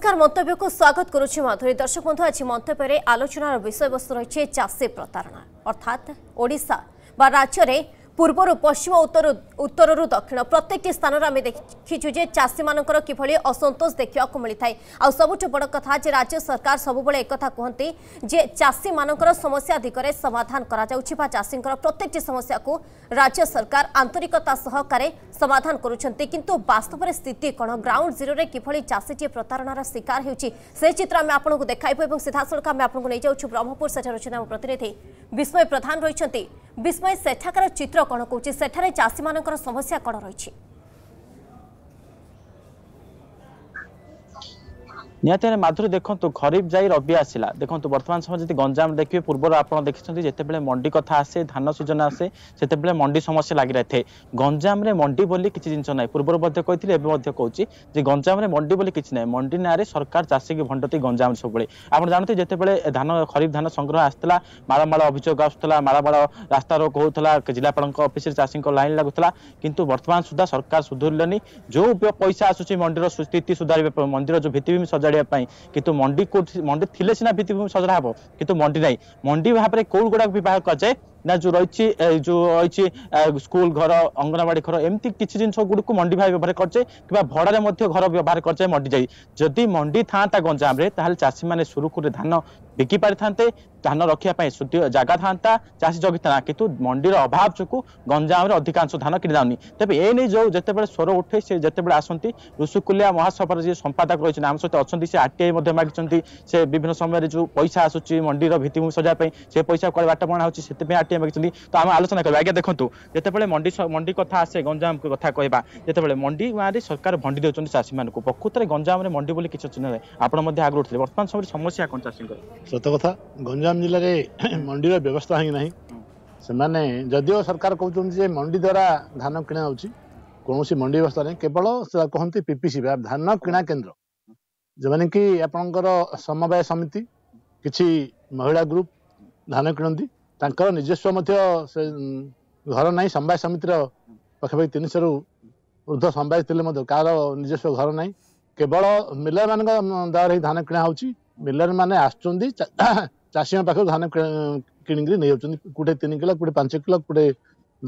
নমস্কার মন্তব্যকে স্বাগত করুছি মাধুরী দর্শক বন্ধু আজ মন্তব্যের আলোচনার বিষয়বস্তু রয়েছে চাষী প্রতারণা অর্থাৎ ওড়িশা বা রাজ্যের ପୂର୍ବରୁ ପଶ୍ଚିମ ଉତ୍ତର ଉତ୍ତରରୁ ଦକ୍ଷିଣ ପ୍ରତ୍ୟେକଟି ସ୍ଥାନରେ ଆମେ ଦେଖିଛୁ ଯେ ଚାଷୀମାନଙ୍କର କିଭଳି ଅସନ୍ତୋଷ ଦେଖିବାକୁ ମିଳିଥାଏ ଆଉ ସବୁଠୁ ବଡ଼ କଥା ଯେ ରାଜ୍ୟ ସରକାର ସବୁବେଳେ ଏକଥା କୁହନ୍ତି ଯେ ଚାଷୀମାନଙ୍କର ସମସ୍ୟା ଦିଗରେ ସମାଧାନ କରାଯାଉଛି ବା ଚାଷୀଙ୍କର ପ୍ରତ୍ୟେକଟି ସମସ୍ୟାକୁ ରାଜ୍ୟ ସରକାର ଆନ୍ତରିକତା ସହକାରେ ସମାଧାନ କରୁଛନ୍ତି କିନ୍ତୁ ବାସ୍ତବରେ ସ୍ଥିତି କ'ଣ ଗ୍ରାଉଣ୍ଡ ଜିରୋରେ କିଭଳି ଚାଷୀଟିଏ ପ୍ରତାରଣାର ଶିକାର ହେଉଛି ସେ ଚିତ୍ର ଆମେ ଆପଣଙ୍କୁ ଦେଖାଇବୁ ଏବଂ ସିଧାସଳଖ ଆମେ ଆପଣଙ୍କୁ ନେଇଯାଉଛୁ ବ୍ରହ୍ମପୁର ସେଠାରେ ଅଛନ୍ତି ଆମ ପ୍ରତିନିଧି ବିସ୍ମୟ ପ୍ରଧାନ ରହିଛନ୍ତି ବିସ୍ମୟ ସେଠାକାର ଚିତ୍ର କ'ଣ କହୁଛି ସେଠାରେ ଚାଷୀମାନଙ୍କର ସମସ୍ୟା କ'ଣ ରହିଛି ନିହାତି ଭାବେ ମାଧୁରୀ ଦେଖନ୍ତୁ ଖରିଫ ଯାଇ ରବି ଆସିଲା ଦେଖନ୍ତୁ ବର୍ତ୍ତମାନ ସମୟ ଯଦି ଗଞ୍ଜାମ ଦେଖିବେ ପୂର୍ବରୁ ଆପଣ ଦେଖିଛନ୍ତି ଯେତେବେଳେ ମଣ୍ଡି କଥା ଆସେ ଧାନ ସିଜନ ଆସେ ସେତେବେଳେ ମଣ୍ଡି ସମସ୍ୟା ଲାଗି ରହିଥାଏ ଗଞ୍ଜାମରେ ମଣ୍ଡି ବୋଲି କିଛି ଜିନିଷ ନାହିଁ ପୂର୍ବରୁ ମଧ୍ୟ କହିଥିଲି ଏବେ ମଧ୍ୟ କହୁଛି ଯେ ଗଞ୍ଜାମରେ ମଣ୍ଡି ବୋଲି କିଛି ନାହିଁ ମଣ୍ଡି ନାଁରେ ସରକାର ଚାଷୀକି ଭଣ୍ଡନ୍ତି ଗଞ୍ଜାମ ସବୁବେଳେ ଆପଣ ଜାଣନ୍ତି ଯେତେବେଳେ ଧାନ ଖରିଫ ଧାନ ସଂଗ୍ରହ ଆସିଥିଲା ମାଳମାଳ ଅଭିଯୋଗ ଆସୁଥିଲା ମାଳମାଳ ରାସ୍ତାରୋକ ହେଉଥିଲା ଜିଲ୍ଲାପାଳଙ୍କ ଅଫିସରେ ଚାଷୀଙ୍କ ଲାଇନ୍ ଲାଗୁଥିଲା କିନ୍ତୁ ବର୍ତ୍ତମାନ ସୁଦ୍ଧା ସରକାର ସୁଧୁରିଲେନି ଯୋଉ ପଇସା ଆସୁଛି ମଣ୍ଡିର ସ୍ଥିତି ସୁଧାରିବା ମଣ୍ଡିର ଯୋଉ ଭିତ୍ତିଭୂମି ସଜା କାଢ଼ିବା ପାଇଁ କିନ୍ତୁ ମଣ୍ଡି କୋଉଠି ମଣ୍ଡି ଥିଲେ ସିନା ଭିତ୍ତିଭୂମି ସଜଡ଼ା ହବ କିନ୍ତୁ ମଣ୍ଡି ନାହିଁ ମଣ୍ଡି ଭାବରେ କୋଉ ଗୁଡ଼ାକ ବିଭାଗ କରାଯାଏ ନା ଯେଉଁ ରହିଛି ଯେଉଁ ରହିଛି ସ୍କୁଲ ଘର ଅଙ୍ଗନବାଡ଼ି ଘର ଏମିତି କିଛି ଜିନିଷ ଗୁଡ଼ିକୁ ମଣ୍ଡି ଭାବେ ବ୍ୟବହାର କରିଯାଏ କିମ୍ବା ଭଡ଼ାରେ ମଧ୍ୟ ଘର ବ୍ୟବହାର କରିଯାଏ ମଣ୍ଡି ଯାଇ ଯଦି ମଣ୍ଡି ଥାଆନ୍ତା ଗଞ୍ଜାମରେ ତାହେଲେ ଚାଷୀମାନେ ସୁରୁଖୁରୁରେ ଧାନ ବିକି ପାରିଥାନ୍ତେ ଧାନ ରଖିବା ପାଇଁ ଜାଗା ଥାଆନ୍ତା ଚାଷୀ ଜଗିଥାନ୍ତା କିନ୍ତୁ ମଣ୍ଡିର ଅଭାବ ଯୋଗୁଁ ଗଞ୍ଜାମରେ ଅଧିକାଂଶ ଧାନ କିଣିଯାଉନି ତେବେ ଏ ନେଇ ଯେଉଁ ଯେତେବେଳେ ସ୍ୱର ଉଠେ ସେ ଯେତେବେଳେ ଆସନ୍ତି ଋଷୁକୁଲିଆ ମହାସଭାର ଯିଏ ସମ୍ପାଦକ ରହିଛନ୍ତି ଆମ ସହିତ ଅଛନ୍ତି ସେ ଆରଟିଆଇ ମଧ୍ୟ ମାଗିଛନ୍ତି ସେ ବିଭିନ୍ନ ସମୟରେ ଯେଉଁ ପଇସା ଆସୁଛି ମଣ୍ଡିର ଭିତ୍ତିଭୂମି ସଜାଇବା ପାଇଁ ସେ ପଇସା କୁଆଡ଼େ ବାଟ ବାଟବଣା ହେଉଛି ସେଥିପାଇଁ ପାର୍ଟି ଆମେ ତ ଆମେ ଆଲୋଚନା କରିବା ଆଜ୍ଞା ଦେଖନ୍ତୁ ଯେତେବେଳେ ମଣ୍ଡି ମଣ୍ଡି କଥା ଆସେ ଗଞ୍ଜାମ କଥା କହିବା ଯେତେବେଳେ ମଣ୍ଡି ଗାଁରେ ସରକାର ଭଣ୍ଡି ଦେଉଛନ୍ତି ଚାଷୀମାନଙ୍କୁ ପ୍ରକୃତରେ ଗଞ୍ଜାମରେ ମଣ୍ଡି ବୋଲି କିଛି ଅଛି ନାହିଁ ଆପଣ ମଧ୍ୟ ଆଗରୁ ଥିଲେ ବର୍ତ୍ତମାନ ସମୟରେ ସମସ୍ୟା କ'ଣ ଚାଷୀଙ୍କର ସତ କଥା ଗଞ୍ଜାମ ଜିଲ୍ଲାରେ ମଣ୍ଡିର ବ୍ୟବସ୍ଥା ହିଁ ନାହିଁ ସେମାନେ ଯଦିଓ ସରକାର କହୁଛନ୍ତି ଯେ ମଣ୍ଡି ଦ୍ୱାରା ଧାନ କିଣା ହେଉଛି କୌଣସି ମଣ୍ଡି ବ୍ୟବସ୍ଥା ନାହିଁ କେବଳ କହନ୍ତି ପିପିସି ବା ଧାନ କିଣା କେନ୍ଦ୍ର ଯେଉଁମାନେ କି ଆପଣଙ୍କର ସମବାୟ ସମିତି କିଛି ମହିଳା ଗ୍ରୁପ୍ ଧାନ କିଣନ୍ତି ତାଙ୍କର ନିଜସ୍ୱ ମଧ୍ୟ ସେ ଘର ନାହିଁ ସମବାୟ ସମିତିର ପାଖାପାଖି ତିନିଶହରୁ ଉର୍ଦ୍ଧ୍ୱ ସମବାୟ ଥିଲେ ମଧ୍ୟ କାହାର ନିଜସ୍ୱ ଘର ନାହିଁ କେବଳ ମିଲରମାନଙ୍କ ଦ୍ୱାରା ହିଁ ଧାନ କିଣା ହେଉଛି ମିଲରମାନେ ଆସୁଛନ୍ତି ଚାଷୀଙ୍କ ପାଖରୁ ଧାନ କିଣିକିରି ନେଇଯାଉଛନ୍ତି କୋଉଠି ତିନି କିଲୋ କୋଉଠି ପାଞ୍ଚ କିଲୋ କୋଉଠି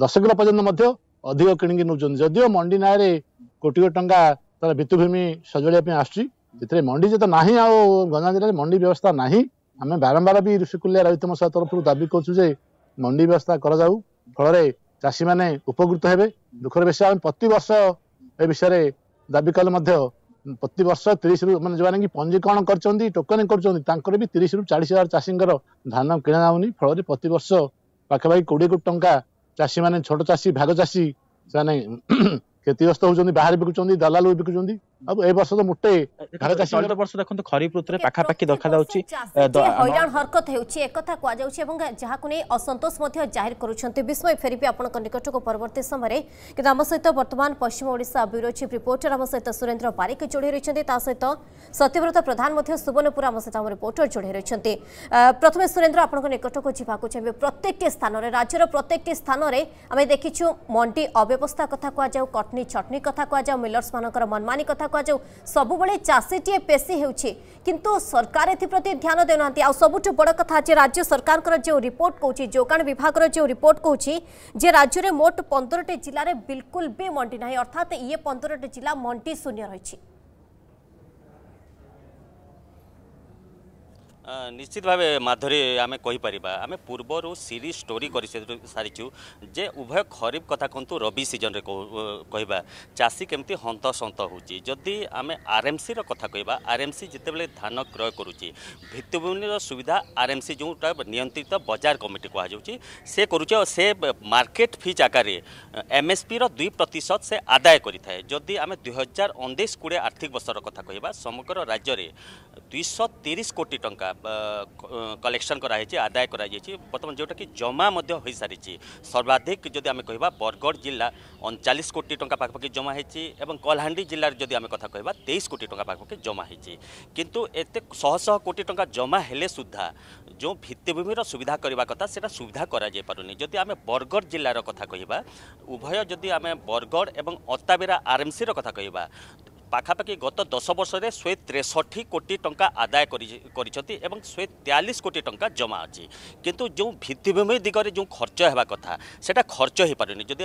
ଦଶ କିଲୋ ପର୍ଯ୍ୟନ୍ତ ମଧ୍ୟ ଅଧିକ କିଣିକି ନେଉଛନ୍ତି ଯଦିଓ ମଣ୍ଡି ନାଁରେ କୋଟି କୋଟି ଟଙ୍କା ତାର ଭିତ୍ତିଭୂମି ସଜାଡ଼ିବା ପାଇଁ ଆସୁଛି ସେଥିରେ ମଣ୍ଡି ଯେତେ ନାହିଁ ଆଉ ଗଞ୍ଜାମ ଜିଲ୍ଲାରେ ମଣ୍ଡି ବ୍ୟବସ୍ଥା ନାହିଁ ଆମେ ବାରମ୍ବାର ବି ଋଷିକୁଲିଆ ରାଜତମ ସଭା ତରଫରୁ ଦାବି କରୁଛୁ ଯେ ମଣ୍ଡି ବ୍ୟବସ୍ଥା କରାଯାଉ ଫଳରେ ଚାଷୀମାନେ ଉପକୃତ ହେବେ ଦୁଃଖର ବିଷୟ ଆମେ ପ୍ରତିବର୍ଷ ଏ ବିଷୟରେ ଦାବି କଲେ ମଧ୍ୟ ପ୍ରତିବର୍ଷ ତିରିଶରୁ ମାନେ ଯେଉଁମାନେ କି ପଞ୍ଜୀକରଣ କରିଛନ୍ତି ଟୋକନ କରୁଛନ୍ତି ତାଙ୍କର ବି ତିରିଶରୁ ଚାଳିଶ ହଜାର ଚାଷୀଙ୍କର ଧାନ କିଣା ଯାଉନି ଫଳରେ ପ୍ରତିବର୍ଷ ପାଖାପାଖି କୋଡ଼ିଏ କୋଟି ଟଙ୍କା ଚାଷୀମାନେ ଛୋଟ ଚାଷୀ ଭାଗ ଚାଷୀ ସେମାନେ କ୍ଷତିଗ୍ରସ୍ତ ହେଉଛନ୍ତି ବାହାରେ ବିକୁଛନ୍ତି ଦଲାଲ ବିକୁଛନ୍ତି ଆଉ ଏ ବର୍ଷ ତ ମୋଟେ ଚଳିତ ବର୍ଷ ଦେଖନ୍ତୁ ଖରିଫ ଋତୁରେ ପାଖାପାଖି ଦେଖାଯାଉଛି ହଇରାଣ ହରକତ ହେଉଛି ଏକଥା କୁହାଯାଉଛି ଏବଂ ଯାହାକୁ ନେଇ ଅସନ୍ତୋଷ ମଧ୍ୟ ଜାହିର କରୁଛନ୍ତି ବିସ୍ମୟ ଫେରିବି ଆପଣଙ୍କ ନିକଟକୁ ପରବର୍ତ୍ତୀ ସମୟରେ କିନ୍ତୁ ଆମ ସହିତ ବର୍ତ୍ତମାନ ପଶ୍ଚିମ ଓଡ଼ିଶା ବ୍ୟୁରୋ ଚିଫ୍ ରିପୋର୍ଟର ଆମ ସହିତ ସୁରେନ୍ଦ୍ର ପାରିକ ଯୋଡ଼ି ରହିଛନ୍ତି ତା ସହିତ ସତ୍ୟବ୍ରତ ପ୍ରଧାନ ମଧ୍ୟ ସୁବର୍ଣ୍ଣପୁର ଆମ ସହିତ ଆମ ରିପୋର୍ଟର ଯୋଡ଼ି ରହିଛନ୍ତି ପ୍ରଥମେ ସୁରେନ୍ଦ୍ର ଆପଣଙ୍କ ନିକଟକୁ ଯିବାକୁ ଚାହିଁବେ ପ୍ରତ୍ୟେକଟି ସ୍ଥାନରେ ରାଜ୍ୟର ପ୍ରତ୍ୟେକଟି ସ୍ଥାନରେ ଆମେ ଦେଖିଛୁ ମଣ୍ଡି ଅବ୍ୟବସ୍ଥା କଥା କୁହାଯାଉ କଟକ ଚଟନି ଚଟନି କଥା କୁହାଯାଉ ମିଲର୍ସମାନଙ୍କର ମନମାନି କଥା କୁହାଯାଉ ସବୁବେଳେ ଚାଷୀଟିଏ ପେଶୀ ହେଉଛି କିନ୍ତୁ ସରକାର ଏଥିପ୍ରତି ଧ୍ୟାନ ଦେଉନାହାନ୍ତି ଆଉ ସବୁଠୁ ବଡ଼ କଥା ଯେ ରାଜ୍ୟ ସରକାରଙ୍କର ଯେଉଁ ରିପୋର୍ଟ କହୁଛି ଯୋଗାଣ ବିଭାଗର ଯେଉଁ ରିପୋର୍ଟ କହୁଛି ଯେ ରାଜ୍ୟରେ ମୋଟ ପନ୍ଦରଟି ଜିଲ୍ଲାରେ ବିଲକୁଲ ବି ମଣ୍ଡି ନାହିଁ ଅର୍ଥାତ୍ ଇଏ ପନ୍ଦରଟି ଜିଲ୍ଲା ମଣ୍ଡି ଶୂନ୍ୟ ରହିଛି নিশ্চিত ভাবে মাধুরী আমি কহিপারা আমি পূর্বর সিরিজ স্টোরি করে সারিছু যে উভয় খরিফ কথা কুহতু রবি সিজনরে কহবা চাষী কেমতি হন্তসন্ত হচ্ছে যদি আমি আরএমসির কথা কহবা আরএমসি যেতবে ধান ক্রয় করুচি ভিত্তিভূমির সুবিধা আরএমসি যেটা নিয়ন্ত্রিত বজার কমিটি কুহযাচ্ছে সে করুছে সে মার্কেট ফিজ আকারে এমএসপির দুই প্রতিশত সে আদায় করে থাকে যদি আমি দুই হাজার উনিশ কোড়ি আর্থিক বর্ষর কথা কহবা সমগ্র রাজ্যের দুইশ তিরিশ কোটি টঙ্কা কলেকশন করা হয়েছে আদায় করা যাইছে বর্তমান যেটাকি জমা মধ্যে হয়ে সারিছে সর্বাধিক যদি আমি কহবা বরগড় জেলা অনচাশ কোটি টঙ্কা পাখাপাখি জমা হয়েছে এবং কলাহান্ডি জেলার যদি আমি কথা কহবা তেইশ কোটি টঙ্কা পাখাপাখি জমা হয়েছে কিন্তু এতে শহ শহ কোটি টঙ্কা জমা হলে সুদ্ধা যে ভিত্তিভূমির সুবিধা করা কথা সেটা সুবিধা করা যাই পারুনি যদি আমি বরগড় জেলার কথা কহবা উভয় যদি আমি বরগড় এবং অত্তাবেরা আরএমসির কথা কহবা ପାଖାପାଖି ଗତ ଦଶ ବର୍ଷରେ ଶହେ ତେଷଠି କୋଟି ଟଙ୍କା ଆଦାୟ କରିଛନ୍ତି ଏବଂ ଶହେ ତେୟାଳିଶ କୋଟି ଟଙ୍କା ଜମା ଅଛି କିନ୍ତୁ ଯେଉଁ ଭିତ୍ତିଭୂମି ଦିଗରେ ଯେଉଁ ଖର୍ଚ୍ଚ ହେବା କଥା ସେଟା ଖର୍ଚ୍ଚ ହୋଇପାରୁନି ଯଦି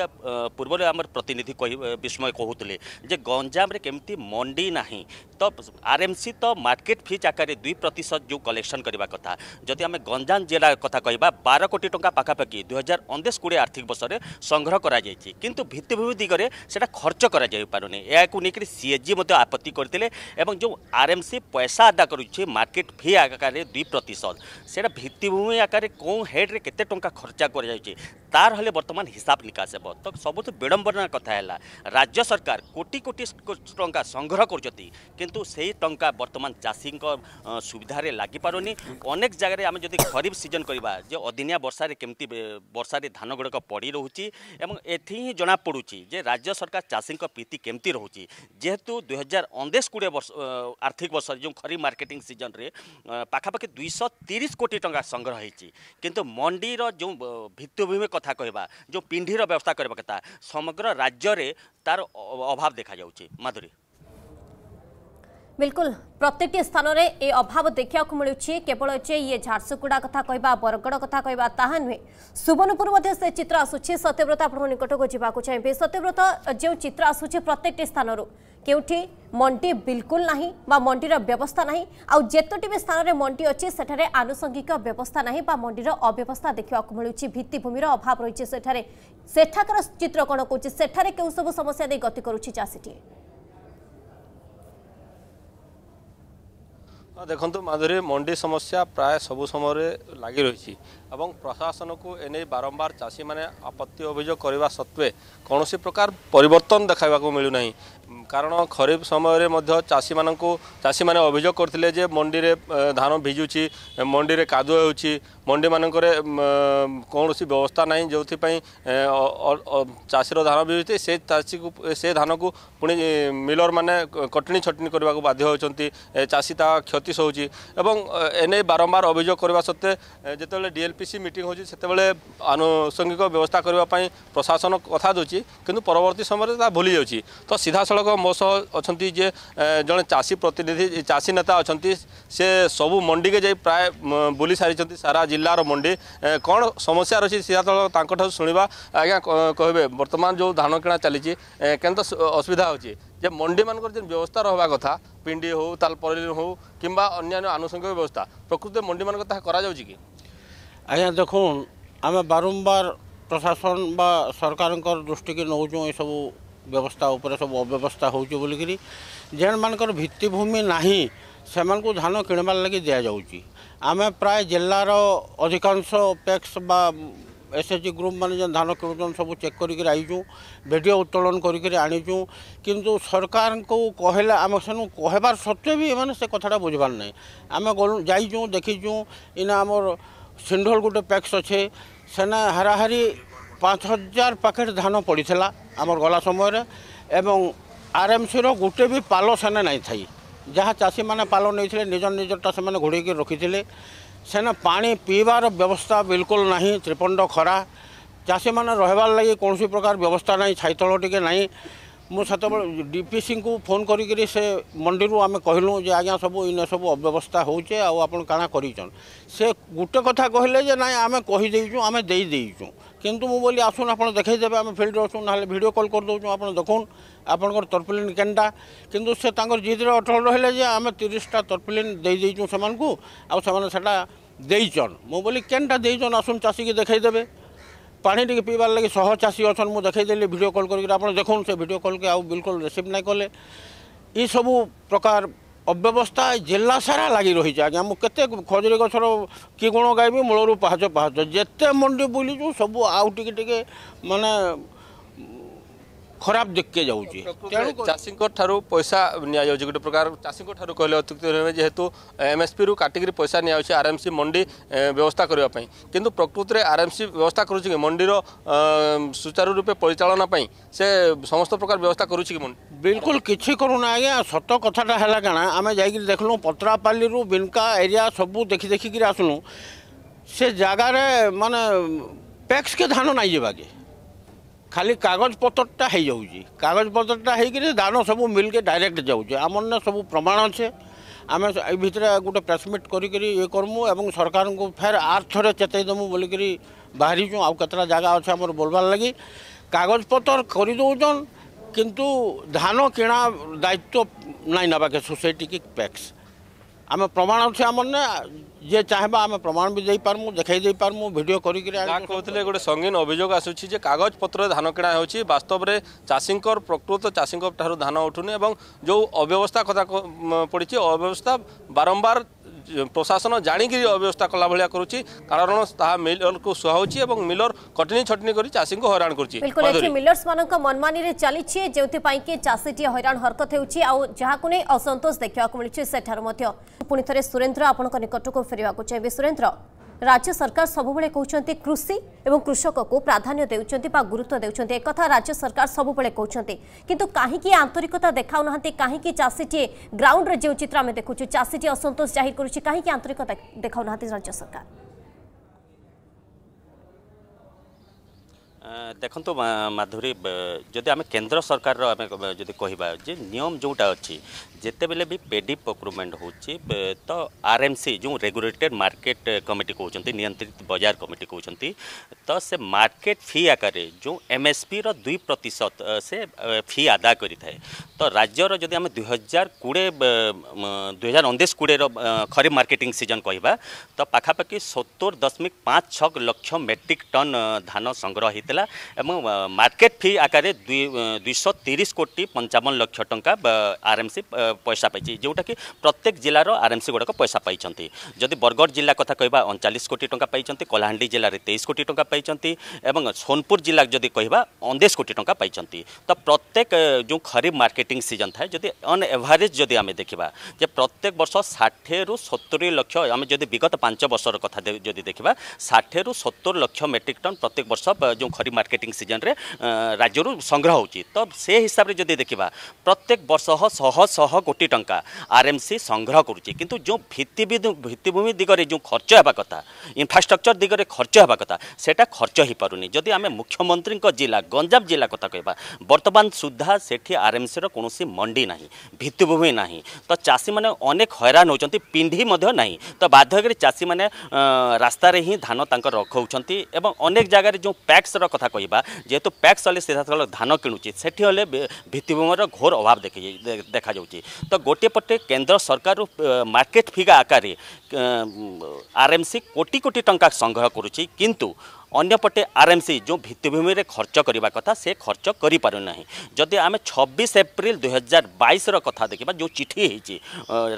ପୂର୍ବରୁ ଆମର ପ୍ରତିନିଧି କହି ବିସ୍ମୟ କହୁଥିଲେ ଯେ ଗଞ୍ଜାମରେ କେମିତି ମଣ୍ଡି ନାହିଁ ତ ଆର୍ଏମ୍ସି ତ ମାର୍କେଟ୍ ଫିଜ୍ ଆକାରରେ ଦୁଇ ପ୍ରତିଶତ ଯେଉଁ କଲେକ୍ସନ୍ କରିବା କଥା ଯଦି ଆମେ ଗଞ୍ଜାମ ଜିଲ୍ଲା କଥା କହିବା ବାର କୋଟି ଟଙ୍କା ପାଖାପାଖି ଦୁଇହଜାର ଅନେଶ କୋଡ଼ିଏ ଆର୍ଥିକ ବର୍ଷରେ ସଂଗ୍ରହ କରାଯାଇଛି କିନ୍ତୁ ଭିତ୍ତିଭୂମି ଦିଗରେ ସେଟା ଖର୍ଚ୍ଚ କରାଯାଇପାରୁନି ଏହାକୁ ନେଇକରି ସିଏଜି ମଧ୍ୟ ଆପତ୍ତି କରିଥିଲେ ଏବଂ ଯେଉଁ ଆର୍ ଏମ୍ ସି ପଇସା ଆଦା କରୁଛି ମାର୍କେଟ୍ ଫି ଆକାରରେ ଦୁଇ ପ୍ରତିଶତ ସେଇଟା ଭିତ୍ତିଭୂମି ଆକାରରେ କେଉଁ ହେଡ଼୍ରେ କେତେ ଟଙ୍କା ଖର୍ଚ୍ଚ କରାଯାଉଛି তার হলে বর্তমান হিসাব নিকাশ হব তো সবু বিড়ম্বনার কথা হল রাজ্য সরকার কোটি কোটি টঙ্কা সংগ্রহ করছেন কিন্তু সেই টঙ্কা বর্তমান চাষী সুবিধার লাগিপারুনি অনেক জায়গায় আমি যদি খরিফ সিজন করা যে অদিনিয়া বর্ষার কমিটি বর্ষার ধান গুড়ক পড়ি রয়েছে এবং এটি হি জনা পড়ুছি যে রাজ্য সরকার চাষী প্রীতি কমিটি রয়েছে যেহেতু দুই হাজার অনেশ কোড়ি বর্ষ আর্থিক বর্ষ যে খরিফ মার্কেটিং সিজনরে পাখাপাখি দুইশ তিরিশ কোটি টঙ্কা সংগ্রহ হয়েছে কিন্তু মন্ডির যে ভিত্তিভূমি কথা কহবা যে পিঁধির ব্যবস্থা করা কথা সমগ্র রাজ্যের তার অভাব দেখা যাচ্ছে মাধুরী ବିଲକୁଲ ପ୍ରତ୍ୟେକଟି ସ୍ଥାନରେ ଏ ଅଭାବ ଦେଖିବାକୁ ମିଳୁଛି କେବଳ ଯେ ଇଏ ଝାରସୁଗୁଡ଼ା କଥା କହିବା ବରଗଡ଼ କଥା କହିବା ତାହା ନୁହେଁ ସୁବର୍ଣ୍ଣପୁର ମଧ୍ୟ ସେ ଚିତ୍ର ଆସୁଛି ସତ୍ୟବ୍ରତ ଆପଣଙ୍କ ନିକଟକୁ ଯିବାକୁ ଚାହିଁବେ ସତ୍ୟବ୍ରତ ଯେଉଁ ଚିତ୍ର ଆସୁଛି ପ୍ରତ୍ୟେକଟି ସ୍ଥାନରୁ କେଉଁଠି ମଣ୍ଡି ବିଲକୁଲ ନାହିଁ ବା ମଣ୍ଡିର ବ୍ୟବସ୍ଥା ନାହିଁ ଆଉ ଯେତୋଟି ବି ସ୍ଥାନରେ ମଣ୍ଡି ଅଛି ସେଠାରେ ଆନୁଷଙ୍ଗିକ ବ୍ୟବସ୍ଥା ନାହିଁ ବା ମଣ୍ଡିର ଅବ୍ୟବସ୍ଥା ଦେଖିବାକୁ ମିଳୁଛି ଭିତ୍ତିଭୂମିର ଅଭାବ ରହିଛି ସେଠାରେ ସେଠାକାର ଚିତ୍ର କ'ଣ କହୁଛି ସେଠାରେ କେଉଁ ସବୁ ସମସ୍ୟା ଦେଇ ଗତି କରୁଛି ଚାଷୀଟିଏ ଦେଖନ୍ତୁ ମାଧୁରୀ ମଣ୍ଡି ସମସ୍ୟା ପ୍ରାୟ ସବୁ ସମୟରେ ଲାଗି ରହିଛି ଏବଂ ପ୍ରଶାସନକୁ ଏନେଇ ବାରମ୍ବାର ଚାଷୀମାନେ ଆପତ୍ତି ଅଭିଯୋଗ କରିବା ସତ୍ତ୍ୱେ କୌଣସି ପ୍ରକାର ପରିବର୍ତ୍ତନ ଦେଖାଇବାକୁ ମିଳୁନାହିଁ କାରଣ ଖରିଫ ସମୟରେ ମଧ୍ୟ ଚାଷୀମାନଙ୍କୁ ଚାଷୀମାନେ ଅଭିଯୋଗ କରିଥିଲେ ଯେ ମଣ୍ଡିରେ ଧାନ ଭିଜୁଛି ମଣ୍ଡିରେ କାଦୁଅ ହେଉଛି ମଣ୍ଡିମାନଙ୍କରେ କୌଣସି ବ୍ୟବସ୍ଥା ନାହିଁ ଯେଉଁଥିପାଇଁ ଚାଷୀର ଧାନ ବି ହୋଇଛି ସେ ଚାଷୀକୁ ସେ ଧାନକୁ ପୁଣି ମିଲରମାନେ କଟଣି ଛଟଣି କରିବାକୁ ବାଧ୍ୟ ହେଉଛନ୍ତି ଚାଷୀ ତା କ୍ଷତି ସହୁଛି ଏବଂ ଏନେଇ ବାରମ୍ବାର ଅଭିଯୋଗ କରିବା ସତ୍ତ୍ୱେ ଯେତେବେଳେ ଡିଏଲ୍ପିସି ମିଟିଂ ହେଉଛି ସେତେବେଳେ ଆନୁଷଙ୍ଗିକ ବ୍ୟବସ୍ଥା କରିବା ପାଇଁ ପ୍ରଶାସନ କଥା ଦେଉଛି କିନ୍ତୁ ପରବର୍ତ୍ତୀ ସମୟରେ ତାହା ଭୁଲି ଯାଉଛି ତ ସିଧାସଳଖ ମୋ ସହ ଅଛନ୍ତି ଯେ ଜଣେ ଚାଷୀ ପ୍ରତିନିଧି ଚାଷୀ ନେତା ଅଛନ୍ତି ସେ ସବୁ ମଣ୍ଡିକେ ଯାଇ ପ୍ରାୟ ବୁଲି ସାରିଛନ୍ତି ସାରା ଜିଲ୍ଲା ଜିଲ୍ଲାର ମଣ୍ଡି କ'ଣ ସମସ୍ୟା ରହିଛି ସିଧାସଳଖ ତାଙ୍କଠାରୁ ଶୁଣିବା ଆଜ୍ଞା କହିବେ ବର୍ତ୍ତମାନ ଯେଉଁ ଧାନ କିଣା ଚାଲିଛି କେମିତି ଅସୁବିଧା ହେଉଛି ଯେ ମଣ୍ଡିମାନଙ୍କର ଯେଉଁ ବ୍ୟବସ୍ଥା ରହିବା କଥା ପିଣ୍ଡି ହଉ ତାଲପରିଲି ହଉ କିମ୍ବା ଅନ୍ୟାନ୍ୟ ଆନୁଷଙ୍ଗିକ ବ୍ୟବସ୍ଥା ପ୍ରକୃତ ମଣ୍ଡିମାନଙ୍କର ତାହା କରାଯାଉଛି କି ଆଜ୍ଞା ଦେଖୁନ୍ ଆମେ ବାରମ୍ବାର ପ୍ରଶାସନ ବା ସରକାରଙ୍କର ଦୃଷ୍ଟିକି ନେଉଛୁ ଏସବୁ ବ୍ୟବସ୍ଥା ଉପରେ ସବୁ ଅବ୍ୟବସ୍ଥା ହେଉଛି ବୋଲିକିରି ଯେଉଁମାନଙ୍କର ଭିତ୍ତିଭୂମି ନାହିଁ ସେମାନଙ୍କୁ ଧାନ କିଣିବାର ଲାଗି ଦିଆଯାଉଛି আমি প্রায় জেলার অধিকাংশ পেক্স বা এসএসজি গ্রুপ মানে যে ধান কিণুছন সব চেক করি আইছু ভিডিও উত্তোলন করি আনিছু কিন্তু সরকার কহিলা আমি সেন কহবার সত্ত্বে বি এমানে সে কথাটা বুঝবার নাই আমি গলু যাইছু দেখিছু ইনা আমার সিন্ধল গোটে পেক্স অছে সেনা হারাহারি পাঁচ হাজার প্যাকেট ধান পড়ি আমার গলা সময় এবং আরএমসির গোটে বি পাল সেনে নাই থাই ଯାହା ଚାଷୀମାନେ ପାଲ ନେଇଥିଲେ ନିଜ ନିଜଟା ସେମାନେ ଘୋଡ଼େଇକି ରଖିଥିଲେ ସେନା ପାଣି ପିଇବାର ବ୍ୟବସ୍ଥା ବିଲକୁଲ ନାହିଁ ତ୍ରିପଣ୍ଡ ଖରା ଚାଷୀମାନେ ରହିବାର ଲାଗି କୌଣସି ପ୍ରକାର ବ୍ୟବସ୍ଥା ନାହିଁ ଛାଇତଳ ଟିକେ ନାହିଁ ମୁଁ ସେତେବେଳେ ଡି ପି ସିଙ୍କୁ ଫୋନ୍ କରିକିରି ସେ ମଣ୍ଡିରୁ ଆମେ କହିଲୁ ଯେ ଆଜ୍ଞା ସବୁ ଇନେ ସବୁ ଅବ୍ୟବସ୍ଥା ହେଉଛେ ଆଉ ଆପଣ କାଣା କରିଛନ୍ ସେ ଗୋଟେ କଥା କହିଲେ ଯେ ନାଇଁ ଆମେ କହିଦେଇଛୁ ଆମେ ଦେଇଦେଇଛୁ কিন্তু ମୁଁ ବୋଲି ଆସୁନ୍ ଆପଣ ଦେଖେଇଦେବେ ଆମେ ଫିଲ୍ଡରେ ଅଛୁ ନହେଲେ ଭିଡ଼ିଓ କଲ୍ କରିଦେଉଛୁ ଆପଣ ଦେଖୁନ୍ ଆପଣଙ୍କର ତର୍ପିଲିନ୍ କେନ୍ଟା କିନ୍ତୁ ସେ ତାଙ୍କର ଜିଦ୍ରେ ଅଟଳ ରହିଲେ ଯେ ଆମେ ତିରିଶଟା ତର୍ପିଲିନ୍ ଦେଇଦେଇଛୁ ସେମାନଙ୍କୁ ଆଉ ସେମାନେ ସେଟା ଦେଇଛନ୍ ମୁଁ ବୋଲି କେନ୍ଟା ଦେଇଛନ୍ ଆସୁନ୍ ଚାଷୀକି ଦେଖେଇଦେବେ ପାଣି ଟିକେ ପିଇବାର ଲାଗି ଶହ ଚାଷୀ ଅଛନ୍ ମୁଁ ଦେଖେଇଦେଲି ଭିଡ଼ିଓ କଲ୍ କରିକି ଆପଣ ଦେଖୁନ୍ ସେ ଭିଡ଼ିଓ କଲ୍କେ ଆଉ ବିଲକୁଲ ରିସିଭ୍ ନାଇଁ କଲେ ଏସବୁ ପ୍ରକାର ଅବ୍ୟବସ୍ଥା ଜିଲ୍ଲା ସାରା ଲାଗି ରହିଛି ଆଜ୍ଞା ମୁଁ କେତେ ଖଜୁରୀ ଗଛର କି ଗୁଣ ଗାଇବି ମୂଳରୁ ପାହାଚ ପାହାଚ ଯେତେ ମଣ୍ଡି ବୁଲିଛୁ ସବୁ ଆଉ ଟିକେ ଟିକେ ମାନେ ଖରାପ ଦେଖି ଯାଉଛି ତେଣୁ ଚାଷୀଙ୍କ ଠାରୁ ପଇସା ନିଆଯାଉଛି ଗୋଟେ ପ୍ରକାର ଚାଷୀଙ୍କ ଠାରୁ କହିଲେ ଅତ୍ୟୁକ୍ତି ରହିବେ ଯେହେତୁ ଏମ୍ଏସ୍ପିରୁ କାଟିକିରି ପଇସା ନିଆଯାଉଛି ଆର୍ଏମ୍ସି ମଣ୍ଡି ବ୍ୟବସ୍ଥା କରିବା ପାଇଁ କିନ୍ତୁ ପ୍ରକୃତରେ ଆର୍ଏମ୍ସି ବ୍ୟବସ୍ଥା କରୁଛି କି ମଣ୍ଡିର ସୁଚାରୁ ରୂପେ ପରିଚାଳନା ପାଇଁ ସେ ସମସ୍ତ ପ୍ରକାର ବ୍ୟବସ୍ଥା କରୁଛି କି ମଣ୍ଡି ବିଲକୁଲ କିଛି କରୁନା ଆଜ୍ଞା ସତ କଥାଟା ହେଲା କାଣା ଆମେ ଯାଇକିରି ଦେଖିଲୁ ପତ୍ରାପାଲିରୁ ବିନକା ଏରିଆ ସବୁ ଦେଖି ଦେଖିକିରି ଆସିଲୁ ସେ ଜାଗାରେ ମାନେ ପ୍ୟାକ୍ସକେ ଧାନ ନାଇଁ ଯିବାକେ খালি কাগজপত্রটা হয়ে কাগজপত্রটা হয়েকি দান সব মিলকে ডাইরেক্ট যাচ্ছে আমার না সব প্রমাণ আছে ଆମେ ଏ ଭିତରେ ଗୋଟେ ପ୍ରେସମିଟ୍ କରିକରି ଇଏ କରମୁ ଏବଂ ସରକାରଙ୍କୁ ଫେର୍ ଆର୍ ଥରେ ଚେତେଇ ଦେମୁ ବୋଲିକରି ବାହାରିଛୁ ଆଉ କେତେଟା ଜାଗା ଅଛି ଆମର ବୋଲବାର୍ ଲାଗି କାଗଜପତ୍ର କରିଦେଉଛନ୍ କିନ୍ତୁ ଧାନ କିଣା ଦାୟିତ୍ୱ ନାଇଁ ନେବାକେ ସୋସାଇଟିକି ପ୍ୟାକ୍ସ আমি প্রমাণ अच्छे আমার না যে চাহবা আমি প্রমাণ বি পারমু দেখাই দেই পারমু ভিডিও করি করে আ কହୁଥିଲେ গড়ে সঙ্গিন অভিযোগ আসুছি যে কাগজ পত্র ধান কিনা হচ্ছে বাস্তবরে চাষীঙ্কর প্রকৃত চাষীঙ্কর ঠার ধান উঠুনি এবং যে অব্যবস্থা কথা পড়িছে অব্যবস্থা বারম্বার প্রশাসন জাণিকি অব্যবস্থা কলা ভাল করছে কারণ তাহা মিলরকু সুহাওছি এবং মিলর কটনি ছটনি করে চাষী হইরাণ করছে বিলকুল এটি মিলর্স মানক মনমানিরে চালিছে যেউথিপাই চাষীটি হইরাণ হরকত হচ্ছে আউ নেই অসন্তোষ দেখা মিলছে সেঠার মধ্য সুরেন্দ্র আপনার নিকটক ফেরিবাকু চাইবে সুরেন্দ্র রাজ্য সরকার সবুলে কুমার কৃষি এবং কৃষককে প্রাধান্য দেওয়া বা গুরুত্ব দেওয়া একথা রাজ্য সরকার সবুলে কুমার কিন্তু কী আন্তরিকতা দেখাও না কী চাষীটি গ্রাউন্ডে যে চিত্র আমি দেখুছু চাষীটি অসন্তোষ জাহির করুছি কী আন্তরিকতা দেখাও না রাজ্য সরকার ଦେଖନ୍ତୁ ମାଧୁରୀ ଯଦି ଆମେ କେନ୍ଦ୍ର ସରକାରର ଆମେ ଯଦି କହିବା ଯେ ନିୟମ ଯେଉଁଟା ଅଛି ଯେତେବେଳେ ବି ପେଡି ପ୍ରକ୍ୟୁରମେଣ୍ଟ ହେଉଛି ତ ଆର୍ ଏମ୍ ସି ଯେଉଁ ରେଗୁଲେଟେଡ୍ ମାର୍କେଟ କମିଟି କହୁଛନ୍ତି ନିୟନ୍ତ୍ରିତ ବଜାର କମିଟି କହୁଛନ୍ତି ତ ସେ ମାର୍କେଟ ଫି ଆକାରରେ ଯେଉଁ ଏମ୍ ଏସ୍ ପିର ଦୁଇ ପ୍ରତିଶତ ସେ ଫି ଆଦା କରିଥାଏ ତ ରାଜ୍ୟର ଯଦି ଆମେ ଦୁଇ ହଜାର କୋଡ଼ିଏ ଦୁଇ ହଜାର ଉଣେଇଶ କୋଡ଼ିଏର ଖରିଫ ମାର୍କେଟିଂ ସିଜନ୍ କହିବା ତ ପାଖାପାଖି ସତୁର ଦଶମିକ ପାଞ୍ଚ ଛଅ ଲକ୍ଷ ମେଟ୍ରିକ୍ ଟନ୍ ଧାନ ସଂଗ୍ରହ ହୋଇଥିଲା ଏବଂ ମାର୍କେଟ ଫି ଆକାରରେ ଦୁଇ ଦୁଇଶହ ତିରିଶ କୋଟି ପଞ୍ଚାବନ ଲକ୍ଷ ଟଙ୍କା ଆର୍ ଏମ୍ ସି ପଇସା ପାଇଛି ଯେଉଁଟାକି ପ୍ରତ୍ୟେକ ଜିଲ୍ଲାର ଆର୍ଏମ୍ସି ଗୁଡ଼ାକ ପଇସା ପାଇଛନ୍ତି ଯଦି ବରଗଡ଼ ଜିଲ୍ଲା କଥା କହିବା ଅଣଚାଳିଶ କୋଟି ଟଙ୍କା ପାଇଛନ୍ତି କଳାହାଣ୍ଡି ଜିଲ୍ଲାରେ ତେଇଶ କୋଟି ଟଙ୍କା ପାଇଛନ୍ତି ଏବଂ ସୋନପୁର ଜିଲ୍ଲା ଯଦି କହିବା ଅଣଦେଶ କୋଟି ଟଙ୍କା ପାଇଛନ୍ତି ତ ପ୍ରତ୍ୟେକ ଯେଉଁ ଖରିଫ ମାର୍କେଟିଂ ସିଜନ୍ ଥାଏ ଯଦି ଅନ୍ ଏଭରେଜ୍ ଯଦି ଆମେ ଦେଖିବା ଯେ ପ୍ରତ୍ୟେକ ବର୍ଷ ଷାଠିଏରୁ ସତୁରି ଲକ୍ଷ ଆମେ ଯଦି ବିଗତ ପାଞ୍ଚ ବର୍ଷର କଥା ଯଦି ଦେଖିବା ଷାଠିଏରୁ ସତୁରି ଲକ୍ଷ ମେଟ୍ରିକ୍ ଟନ୍ ପ୍ରତ୍ୟେକ ବର୍ଷ ଯେଉଁ ଖରିଫ ମାର୍କେଟିଂ ସିଜନ୍ରେ ରାଜ୍ୟରୁ ସଂଗ୍ରହ ହେଉଛି ତ ସେ ହିସାବରେ ଯଦି ଦେଖିବା ପ୍ରତ୍ୟେକ ବର୍ଷ ଶହ ଶହ কোটি টঙ্কা আরএমসি সংগ্রহ করুচি কিন্তু যে ভিত্তিভূমি দিগরে যে খরচ হওয়া কথা ইনফ্রাষ্ট্রকচর দিগরে খরচ হওয়া কথা সেটা খরচ হয়ে পুনি যদি আমি মুখ্যমন্ত্রী জেলা গঞ্জাম জেলা কথা কহবা বর্তমান সুদ্ধা সেটি আরএমসির কৌশি মন্ডি না ভিত্তিভূমি না তো চাষী মানে অনেক হইরাণ হচ্ছেন পিঁধি না তো বাধ্য করে চাষী মানে রাস্তায় হি ধান তাঁর রখাউন এবং অনেক জায়গায় যে প্যাক্সর কথা কহবা যেহেতু প্যাক্স হলে সিধাসল ধান কিণুচি সেটি হলে ভিত্তিভূমির ঘোর অভাব দেখা যাচ্ছে ତ ଗୋଟିଏ ପଟେ କେନ୍ଦ୍ର ସରକାରରୁ ମାର୍କେଟ ଫିଗା ଆକାରରେ ଆର୍ଏମ୍ସି କୋଟି କୋଟି ଟଙ୍କା ସଂଗ୍ରହ କରୁଛି କିନ୍ତୁ ଅନ୍ୟପଟେ ଆର୍ଏମ୍ସି ଯେଉଁ ଭିତ୍ତିଭୂମିରେ ଖର୍ଚ୍ଚ କରିବା କଥା ସେ ଖର୍ଚ୍ଚ କରିପାରୁନାହିଁ ଯଦି ଆମେ ଛବିଶ ଏପ୍ରିଲ ଦୁଇହଜାର ବାଇଶର କଥା ଦେଖିବା ଯେଉଁ ଚିଠି ହେଇଛି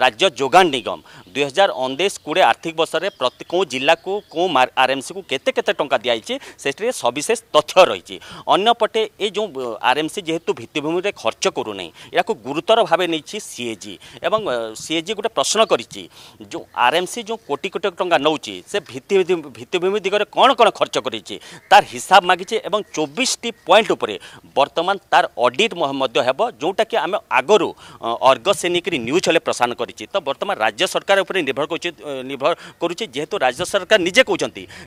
ରାଜ୍ୟ ଯୋଗାଣ ନିଗମ ଦୁଇହଜାର ଉଣେଇଶ କୋଡ଼ିଏ ଆର୍ଥିକ ବର୍ଷରେ ପ୍ରତି କେଉଁ ଜିଲ୍ଲାକୁ କେଉଁ ଆର୍ଏମ୍ସିକୁ କେତେ କେତେ ଟଙ୍କା ଦିଆଯାଇଛି ସେଥିରେ ସବିଶେଷ ତଥ୍ୟ ରହିଛି ଅନ୍ୟପଟେ ଏ ଯେଉଁ ଆର୍ଏମ୍ସି ଯେହେତୁ ଭିତ୍ତିଭୂମିରେ ଖର୍ଚ୍ଚ କରୁନାହିଁ ଏହାକୁ ଗୁରୁତର ଭାବେ ନେଇଛି ସିଏଜି ଏବଂ ସିଏଜି ଗୋଟେ ପ୍ରଶ୍ନ କରିଛି ଯେଉଁ ଆର୍ଏମ୍ସି ଯେଉଁ କୋଟି କୋଟି ଟଙ୍କା ନେଉଛି ସେ ଭିତ୍ତିଭୂମି ଦିଗରେ କ'ଣ କ'ଣ ଖର୍ଚ୍ଚ করেছে তার হিসাব মাগিছে এবং চব্বিশটি পয়েন্ট উপরে বর্তমান তার অডিট হব যেটা কি আমি আগর অর্গসে নিয়ে নিউজ হলে প্রসারণ করেছি তো বর্তমান রাজ্য সরকার উপরে নির্ভর করছে নির্ভর করুছে যেহেতু রাজ্য সরকার নিজে কৌন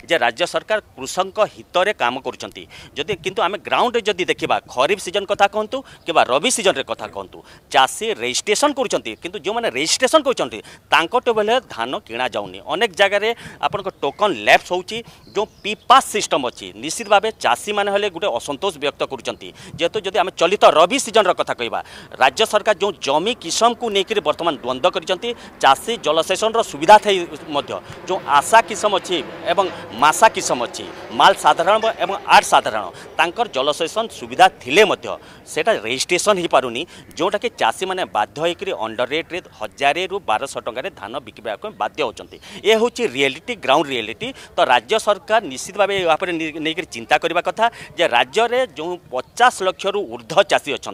যে রাজ্য সরকার কৃষক হিতরে কাম করছেন যদি কিন্তু আমি গ্রাউন্ডে যদি দেখা খরিফ সিজন কথা কুহতু কিংবা রবি সিজনের কথা কুহতু চাষী রেজিষ্ট্রেসন করছেন কিন্তু যে রেজিষ্ট্রেসন করছেন তাঙ্কটু বেলে ধান কিণা যাওনি অনেক জায়গায় আপনার টোকন ল্যাপস হচ্ছে যে পিপা କାଷ୍ଟ ସିଷ୍ଟମ୍ ଅଛି ନିଶ୍ଚିତ ଭାବେ ଚାଷୀମାନେ ହେଲେ ଗୋଟେ ଅସନ୍ତୋଷ ବ୍ୟକ୍ତ କରୁଛନ୍ତି ଯେହେତୁ ଯଦି ଆମେ ଚଳିତ ରବି ସିଜନ୍ର କଥା କହିବା ରାଜ୍ୟ ସରକାର ଯେଉଁ ଜମି କିସମକୁ ନେଇକରି ବର୍ତ୍ତମାନ ଦ୍ୱନ୍ଦ୍ୱ କରିଛନ୍ତି ଚାଷୀ ଜଳସେଚନର ସୁବିଧା ଥାଇ ମଧ୍ୟ ଯେଉଁ ଆଶା କିସମ ଅଛି ଏବଂ ମାସା କିସମ ଅଛି ମାଲ ସାଧାରଣ ଏବଂ ଆର୍ଟ ସାଧାରଣ ତାଙ୍କର ଜଳସେଚନ ସୁବିଧା ଥିଲେ ମଧ୍ୟ ସେଇଟା ରେଜିଷ୍ଟ୍ରେସନ୍ ହୋଇପାରୁନି ଯେଉଁଟାକି ଚାଷୀମାନେ ବାଧ୍ୟ ହୋଇକରି ଅଣ୍ଡର ରେଟ୍ରେ ହଜାରେରୁ ବାରଶହ ଟଙ୍କାରେ ଧାନ ବିକିବା ପାଇଁ ବାଧ୍ୟ ହେଉଛନ୍ତି ଏ ହେଉଛି ରିଆଲିଟି ଗ୍ରାଉଣ୍ଡ ରିଆଲିଟି ତ ରାଜ୍ୟ ସରକାର ନିଶ୍ଚିତ ଭାବେ यहाँ नहीं चिंता करने कथा जे राज्य जो पचास लक्ष रु ऊर्ध चाषी अच्छा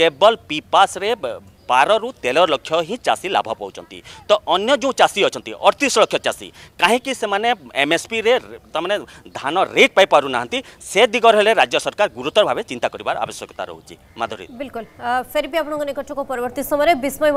केवल पिपास बार रु तेर लक्ष ही चासी लाभ पाँच तो अन्य जो चाषी अच्छा अड़तीस लक्ष चाषी कहीं एम माने एमएसपी रे धान रेट पाई ना से दिग्गर हेले राज्य सरकार गुरुतर भाव चिंता कर आवश्यकता रोचे माधुरी बिल्कुल फिर भी आप निकटक परवर्त समय विस्मय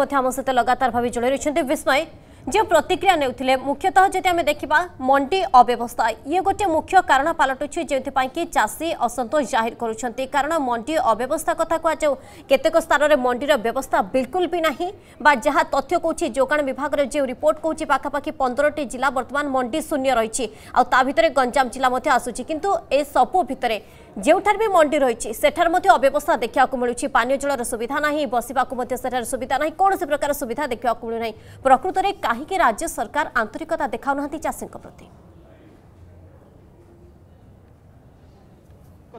लगातार भाव जोड़े विस्मय যে প্রতিক্রিয়া নেউলে মুখ্যতঃ যদি আমি দেখা মন্ডি অব্যবস্থা ইয়ে গোটে মুখ্য কারণ পালটুছি যেপাই কি চাষী অসন্তোষ জাহির করছেন কারণ মন্ডি অব্যবস্থা কথা কুযাও কেতক স্থানের মন্ডির ব্যবস্থা বিলকুল বি না বা যা তথ্য কৌছি যোগাণ বিভাগের যে রিপোর্ট কৌছি পাখাপাখি পনেরোটি জেলা বর্তমান মন্ডি শূন্য রয়েছে আ ভিতরে গঞ্জাম জেলা আসুচি কিন্তু এসবু ভিতরে যেঠার বি মন্ডি রয়েছে সেঠার মধ্যে অব্যবস্থা দেখা মিলুছি পানীয় জলর সুবিধা না বসবাকে সেঠার সুবিধা না কৌশি প্রকার সুবিধা দেখা মিলু না প্রকৃতরে କାହିଁକି ରାଜ୍ୟ ସରକାର ଆନ୍ତରିକତା ଦେଖାଉନାହାନ୍ତି ଚାଷୀଙ୍କ ପ୍ରତି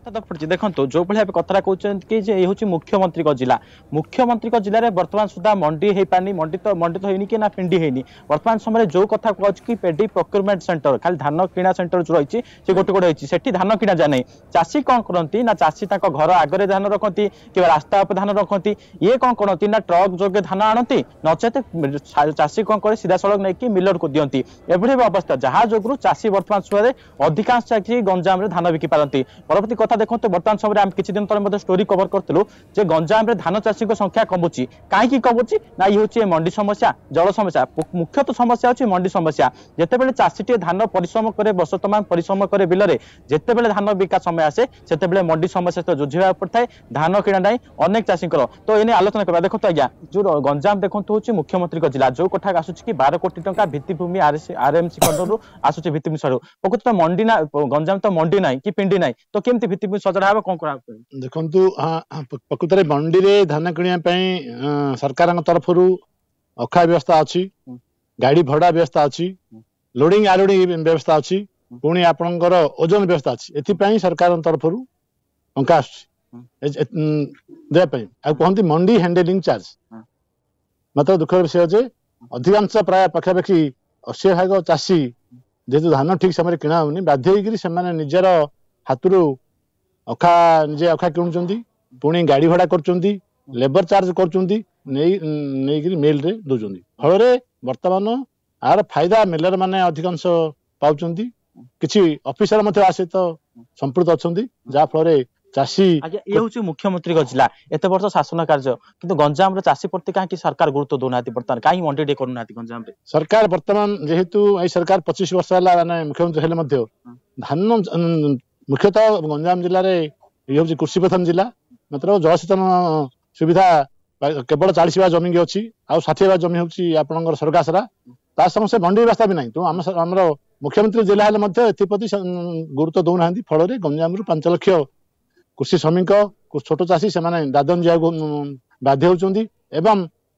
କଥା ତ ପଡୁଛି ଦେଖନ୍ତୁ ଯୋଉଭଳି ଭାବେ କଥାଟା କହୁଛନ୍ତି କି ଯେ ଏ ହେଉଛି ମୁଖ୍ୟମନ୍ତ୍ରୀଙ୍କ ଜିଲ୍ଲା ମୁଖ୍ୟମନ୍ତ୍ରୀଙ୍କ ଜିଲ୍ଲାରେ ବର୍ତ୍ତମାନ ସୁଦ୍ଧା ମଣ୍ଡି ହେଇପାରିନି ମଣ୍ଡି ତ ମଣ୍ଡି ତ ହେଇନି କି ନା ପିଣ୍ଡି ହେଇନି ବର୍ତ୍ତମାନ ସମୟରେ ଯୋଉ କଥା କୁହାଉଛି କି ପେଡି ପ୍ରୋକ୍ୟୁରମେଣ୍ଟ ସେଣ୍ଟର ଖାଲି ଧାନ କିଣା ସେଣ୍ଟର ଯୋଉ ରହିଛି ସେ ଗୋଟେ ଗୋଟେ ହେଇଛି ସେଠି ଧାନ କିଣା ଯାଏ ନାହିଁ ଚାଷୀ କ'ଣ କରନ୍ତି ନା ଚାଷୀ ତାଙ୍କ ଘର ଆଗରେ ଧାନ ରଖନ୍ତି କିମ୍ବା ରାସ୍ତା ଉପରେ ଧାନ ରଖନ୍ତି ଇଏ କ'ଣ କରନ୍ତି ନା ଟ୍ରକ୍ ଯୋଗେ ଧାନ ଆଣନ୍ତି ନଚେତ ଚାଷୀ କ'ଣ କରେ ସିଧାସଳଖ ନେଇକି ମିଲରକୁ ଦିଅନ୍ତି ଏଭଳି ଅବସ୍ଥା ଯାହା ଯୋଗୁଁ ଚାଷୀ ବର୍ତ୍ତମାନ ସମୟରେ ଅଧିକାଂଶ ଚାଷୀ ଗଞ୍ଜାମରେ ଧାନ ବିକି ପାରନ୍ତି ପରବର୍ତ୍ତୀ କଥା কথা দেখন্তু বর্তমান সময় আমি কিছুদিন তলে মধ্যে স্টোরি কভর করলু যে গঞ্জামে ধান চাষী সংখ্যা কমুচি কী কমুচি না ইয়ে হচ্ছে মন্ডি সমস্যা জল সমস্যা মুখ্যত সমস্যা হচ্ছে মন্ডি সমস্যা যেতবে চাষীটি ধান পরিশ্রম করে বর্ষ তমাম পরিশ্রম করে বিলরে যেতবে ধান বিকা সময় আসে সেতবে মন্ডি সমস্যা সহ জুঝিবা পড়ে ধান কিনা নাই অনেক চাষীঙ্কর তো এনে আলোচনা করা দেখুন আজ্ঞা যে গঞ্জাম দেখুন হচ্ছে মুখ্যমন্ত্রী জেলা যে কথা আসুচি কি বার কোটি টাকা ভিত্তিভূমি আরএমসি কর্ণর আসুচি ভিত্তিভূমি সরু প্রকৃত মন্ডি না গঞ্জাম তো মন্ডি নাই কি পিণ্ডি নাই তো কেমতি କେମିତି ସଜଡା ହେବ କଣ କରାହେବ ଦେଖନ୍ତୁ ପ୍ରକୃତରେ ମଣ୍ଡିରେ ଧାନ କିଣିବା ପାଇଁ ସରକାରଙ୍କ ତରଫରୁ ଅଖା ବ୍ୟବସ୍ଥା ଅଛି ଗାଡି ଭଡା ବ୍ୟବସ୍ଥା ଅଛି ଲୋଡିଂ ଆଲୋଡିଂ ବ୍ୟବସ୍ଥା ଅଛି ପୁଣି ଆପଣଙ୍କର ଓଜନ ବ୍ୟବସ୍ଥା ଅଛି ଏଥିପାଇଁ ସରକାରଙ୍କ ତରଫରୁ ଟଙ୍କା ଆସୁଛି ଦେବା ପାଇଁ ଆଉ କୁହନ୍ତି ମଣ୍ଡି ହ୍ୟାଣ୍ଡେଲିଂ ଚାର୍ଜ ମାତ୍ର ଦୁଃଖର ବିଷୟ ଯେ ଅଧିକାଂଶ ପ୍ରାୟ ପାଖାପାଖି ଅଶୀ ଭାଗ ଚାଷୀ ଯେହେତୁ ଧାନ ଠିକ ସମୟରେ କିଣା ହଉନି ବାଧ୍ୟ ହେଇକିରି ସେମାନେ ନିଜର ହାତରୁ ଅଖା ନିଜେ ଅଖା କିଣୁଛନ୍ତି ପୁଣି ଗାଡ଼ି ଭଡ଼ା କରୁଛନ୍ତି ଲେବର ଚାର୍ଜ କରୁଛନ୍ତି ନେଇ ନେଇକିରି ମିଲ୍ରେ ଦେଉଛନ୍ତି ଫଳରେ ବର୍ତ୍ତମାନ ଆର ଫାଇଦା ମାନେ ଅଧିକାଂଶ ପାଉଛନ୍ତି କିଛି ଅଫିସର ମଧ୍ୟ ଆ ସହିତ ସମ୍ପୃକ୍ତ ଅଛନ୍ତି ଯାହାଫଳରେ ଚାଷୀ ଇଏ ହଉଛି ମୁଖ୍ୟମନ୍ତ୍ରୀଙ୍କ ଜିଲ୍ଲା ଏତେ ବର୍ଷ ଶାସନ କାର୍ଯ୍ୟ କିନ୍ତୁ ଗଞ୍ଜାମର ଚାଷୀ ପ୍ରତି କାହିଁକି ସରକାର ଗୁରୁତ୍ୱ ଦେଉନାହାନ୍ତି ବର୍ତ୍ତମାନ କାହିଁକି ମଣ୍ଡି ଟିକେ କରୁନାହାନ୍ତି ଗଞ୍ଜାମରେ ସରକାର ବର୍ତ୍ତମାନ ଯେହେତୁ ଏଇ ସରକାର ପଚିଶ ବର୍ଷ ହେଲା ମାନେ ମୁଖ୍ୟମନ୍ତ୍ରୀ ହେଲେ ମଧ୍ୟ ଧାନ ମୁଖ୍ୟତଃ ଗଞ୍ଜାମ ଜିଲ୍ଲାରେ ଇଏ ହଉଛି କୃଷି ପ୍ରଧାନ ଜିଲ୍ଲା ମାତ୍ର ଜଳସେଚନ ସୁବିଧା କେବଳ ଚାଳିଶ ବାର ଜମିକି ଅଛି ଆଉ ଷାଠିଏ ବାର ଜମି ହଉଛି ଆପଣଙ୍କର ସରକାସରା ତା ସମସ୍ତେ ମଣ୍ଡି ବ୍ୟବସ୍ଥା ବି ନାହିଁ ତେଣୁ ଆମ ଆମର ମୁଖ୍ୟମନ୍ତ୍ରୀ ଜିଲ୍ଲା ହେଲେ ମଧ୍ୟ ଏଥିପ୍ରତି ଗୁରୁତ୍ୱ ଦେଉନାହାନ୍ତି ଫଳରେ ଗଞ୍ଜାମରୁ ପାଞ୍ଚ ଲକ୍ଷ କୃଷି ଶ୍ରମିକ ଛୋଟ ଚାଷୀ ସେମାନେ ଦାଦନ ଯିବାକୁ ବାଧ୍ୟ ହେଉଛନ୍ତି ଏବଂ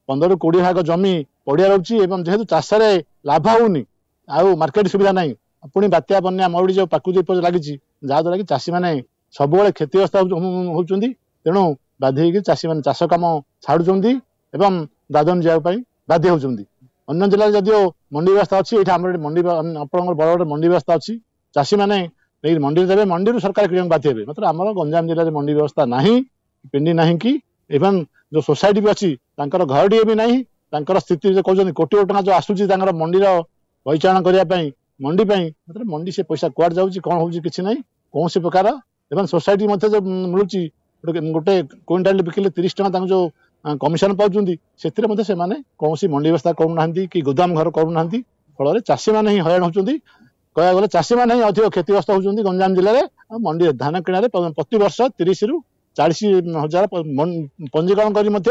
ପନ୍ଦରରୁ କୋଡ଼ିଏ ଭାଗ ଜମି ପଡ଼ିଆ ରହୁଛି ଏବଂ ଯେହେତୁ ଚାଷରେ ଲାଭ ହଉନି ଆଉ ମାର୍କେଟ ସୁବିଧା ନାହିଁ ପୁଣି ବାତ୍ୟା ବନ୍ୟା ମରୁଡ଼ି ଯେଉଁ ପ୍ରାକୃତିକ ଲାଗିଛି ଯାହାଦ୍ୱାରା କି ଚାଷୀମାନେ ସବୁବେଳେ କ୍ଷତିଗ୍ରସ୍ତ ହେଉଛନ୍ତି ତେଣୁ ବାଧ୍ୟ ହେଇକି ଚାଷୀମାନେ ଚାଷ କାମ ଛାଡ଼ୁଛନ୍ତି ଏବଂ ଦାଦନ ଯିବା ପାଇଁ ବାଧ୍ୟ ହେଉଛନ୍ତି ଅନ୍ୟ ଜିଲ୍ଲାରେ ଯଦିଓ ମଣ୍ଡି ବ୍ୟବସ୍ଥା ଅଛି ଏଇଠି ଆମର ମଣ୍ଡି ଆପଣଙ୍କର ବଡ଼ ବଡ଼ ମଣ୍ଡି ବ୍ୟବସ୍ଥା ଅଛି ଚାଷୀମାନେ ନେଇକି ମଣ୍ଡିରେ ଦେବେ ମଣ୍ଡିରୁ ସରକାର କିଣିବାକୁ ବାଧ୍ୟ ହେବେ ମାତ୍ର ଆମର ଗଞ୍ଜାମ ଜିଲ୍ଲାରେ ମଣ୍ଡି ବ୍ୟବସ୍ଥା ନାହିଁ ପିଣ୍ଡି ନାହିଁ କି ଏବଂ ଯେଉଁ ସୋସାଇଟି ବି ଅଛି ତାଙ୍କର ଘରଟିଏ ବି ନାହିଁ ତାଙ୍କର ସ୍ଥିତି ଯେ କହୁଛନ୍ତି କୋଟି କୋଟି ଟଙ୍କା ଯେଉଁ ଆସୁଛି ତାଙ୍କର ମଣ୍ଡିର ପରିଚାଳନା କରିବା ପାଇଁ ମଣ୍ଡି ପାଇଁ ମାତ୍ର ମଣ୍ଡି ସେ ପଇସା କୁଆଡ଼େ ଯାଉଛି କ'ଣ ହେଉଛି କିଛି ନାହିଁ କୌଣସି ପ୍ରକାର ଏବଂ ସୋସାଇଟି ମଧ୍ୟ ଯେଉଁ ମିଳୁଛି ଗୋଟେ କୁଇଣ୍ଟାଲ ବିକିଲେ ତିରିଶ ଟଙ୍କା ତାଙ୍କୁ ଯେଉଁ କମିଶନ ପାଉଛନ୍ତି ସେଥିରେ ମଧ୍ୟ ସେମାନେ କୌଣସି ମଣ୍ଡି ବ୍ୟବସ୍ଥା କରୁନାହାନ୍ତି କି ଗୋଦାମ ଘର କରୁନାହାନ୍ତି ଫଳରେ ଚାଷୀମାନେ ହିଁ ହଇରାଣ ହେଉଛନ୍ତି କହିବାକୁ ଗଲେ ଚାଷୀମାନେ ହିଁ ଅଧିକ କ୍ଷତିଗ୍ରସ୍ତ ହେଉଛନ୍ତି ଗଞ୍ଜାମ ଜିଲ୍ଲାରେ ମଣ୍ଡି ଧାନ କିଣାରେ ପ୍ରତିବର୍ଷ ତିରିଶରୁ ଚାଳିଶ ହଜାର ପଞ୍ଜୀକରଣ କରି ମଧ୍ୟ